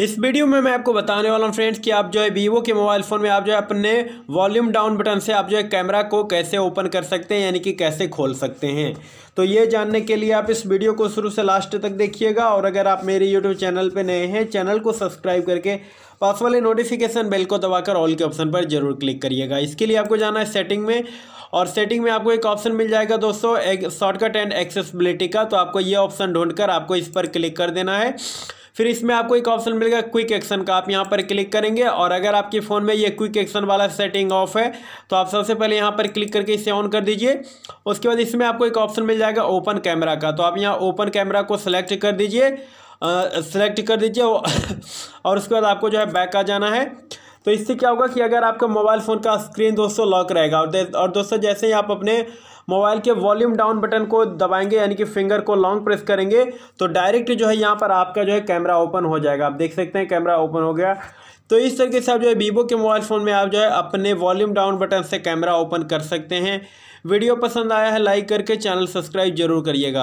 इस वीडियो में मैं आपको बताने वाला हूँ फ्रेंड्स कि आप जो है वीवो के मोबाइल फ़ोन में आप जो है अपने वॉल्यूम डाउन बटन से आप जो है कैमरा को कैसे ओपन कर सकते हैं यानी कि कैसे खोल सकते हैं तो ये जानने के लिए आप इस वीडियो को शुरू से लास्ट तक देखिएगा और अगर आप मेरे यूट्यूब चैनल पर नए हैं चैनल को सब्सक्राइब करके पास वाले नोटिफिकेशन बेल को दबाकर ऑल के ऑप्शन पर जरूर क्लिक करिएगा इसके लिए आपको जाना है सेटिंग में और सेटिंग में आपको एक ऑप्शन मिल जाएगा दोस्तों एक शॉर्टकट एंड एक्सेसिबिलिटी का तो आपको ये ऑप्शन ढूंढकर आपको इस पर क्लिक कर देना है फिर इसमें आपको एक ऑप्शन मिलेगा क्विक एक्शन का आप यहाँ पर क्लिक करेंगे और अगर आपके फ़ोन में ये क्विक एक्शन वाला सेटिंग ऑफ है तो आप सबसे पहले यहाँ पर क्लिक करके इसे ऑन कर दीजिए उसके बाद इसमें आपको एक ऑप्शन मिल जाएगा ओपन कैमरा का तो आप यहाँ ओपन कैमरा को सेलेक्ट कर दीजिए सेलेक्ट कर दीजिए और उसके बाद आपको जो है बैक आ जाना है तो इससे क्या होगा कि अगर आपका मोबाइल फ़ोन का स्क्रीन दोस्तों लॉक रहेगा और और दोस्तों जैसे ही आप अपने मोबाइल के वॉल्यूम डाउन बटन को दबाएंगे यानी कि फिंगर को लॉन्ग प्रेस करेंगे तो डायरेक्ट जो है यहाँ पर आपका जो है कैमरा ओपन हो जाएगा आप देख सकते हैं कैमरा ओपन हो गया तो इस तरीके से आप जो है वीवो के मोबाइल फ़ोन में आप जो है अपने वॉल्यूम डाउन बटन से कैमरा ओपन कर सकते हैं वीडियो पसंद आया है लाइक करके चैनल सब्सक्राइब जरूर करिएगा